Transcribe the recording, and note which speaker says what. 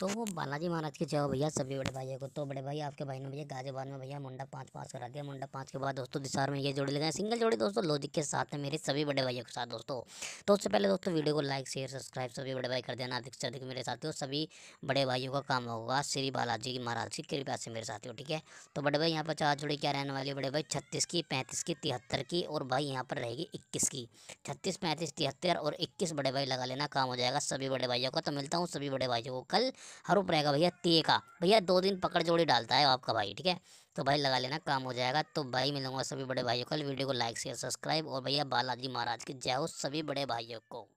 Speaker 1: तो वो बालाजी महाराज के जाओ भैया सभी बड़े भाइयों को तो बड़े भाई आपके भाई ने भैया गाजियाबाद में भैया मुंडा पाँच पाँच करा दिया मुंडा पाँच के बाद दोस्तों दिसार में ये जोड़े लगाए सिंगल जोड़े दोस्तों लॉजिक के साथ है मेरे सभी बड़े भाइयों के साथ दोस्तों तो उससे पहले दोस्तों वीडियो को लाइक शेयर सब्सक्राइब सभी बड़े भाई कर देना अधिक से अधिक मेरे साथियों सभी बड़े भाइयों का काम होगा श्री बालाजी महाराज की कृपा से मेरे साथियों ठीक है तो बड़े भाई यहाँ पर चार जोड़े क्या रहने वाले बड़े भाई छत्तीस की पैंतीस की तिहत्तर की और भाई यहाँ पर रहेगी इक्कीस की छत्तीस पैंतीस तिहत्तर और इक्कीस बड़े भाई लगा लेना काम हो जाएगा सभी बड़े भाइयों का तो मिलता हूँ सभी बड़े भाइयों को कल हरूप रहेगा भैया ते का भैया दो दिन पकड़ जोड़ी डालता है आपका भाई ठीक है तो भाई लगा लेना काम हो जाएगा तो भाई मिलूंगा सभी बड़े भाइयों को वीडियो को लाइक शेयर सब्सक्राइब और भैया बालाजी महाराज की जय हो सभी बड़े भाइयों को